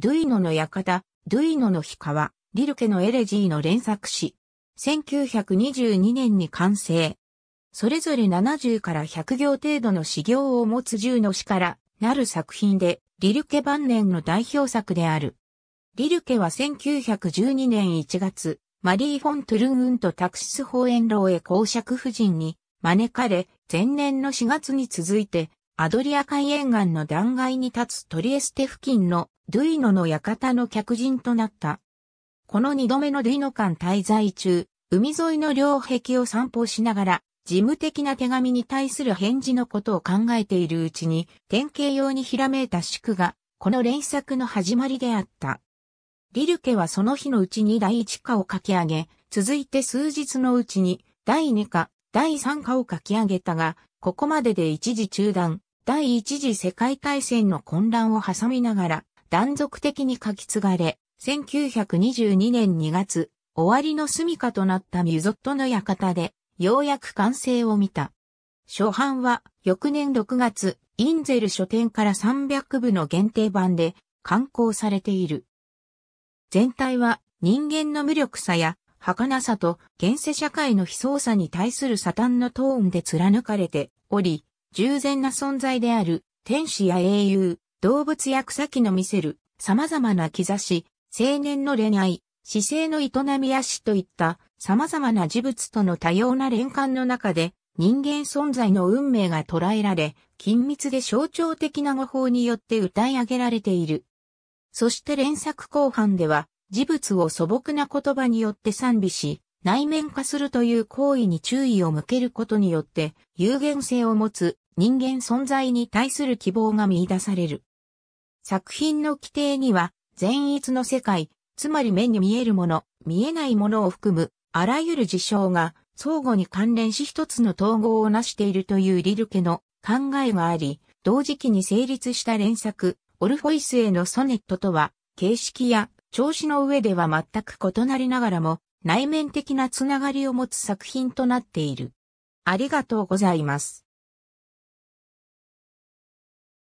ドゥイノの館、ドゥイノの氷川、リルケのエレジーの連作詩。1922年に完成。それぞれ70から100行程度の詩行を持つ10の詩からなる作品で、リルケ晩年の代表作である。リルケは1912年1月、マリー・フォン・トゥルンウンとタクシス・ホーエンローへ公爵夫人に招かれ、前年の4月に続いて、アドリア海沿岸の断崖に立つトリエステ付近のドゥイノの館の客人となった。この二度目のドゥイノ間滞在中、海沿いの両壁を散歩しながら、事務的な手紙に対する返事のことを考えているうちに、典型用にひらめいた宿が、この連作の始まりであった。リルケはその日のうちに第一課を書き上げ、続いて数日のうちに、第2課、第3課を書き上げたが、ここまでで一時中断、第一次世界大戦の混乱を挟みながら断続的に書き継がれ、1922年2月、終わりの住処となったミュゾットの館で、ようやく完成を見た。初版は、翌年6月、インゼル書店から300部の限定版で、刊行されている。全体は、人間の無力さや、儚さと、現世社会の悲壮さに対するサタンのトーンで貫かれており、従前な存在である天使や英雄、動物や草木の見せる様々な兆し、青年の恋愛、姿勢の営みや死といった様々な事物との多様な連関の中で人間存在の運命が捉えられ、緊密で象徴的な語法によって歌い上げられている。そして連作後半では、事物を素朴な言葉によって賛美し、内面化するという行為に注意を向けることによって有限性を持つ人間存在に対する希望が見出される。作品の規定には善逸の世界、つまり目に見えるもの、見えないものを含むあらゆる事象が相互に関連し一つの統合を成しているというリルケの考えがあり、同時期に成立した連作、オルフォイスへのソネットとは、形式や調子の上では全く異なりながらも、内面的なつながりを持つ作品となっている。ありがとうございます。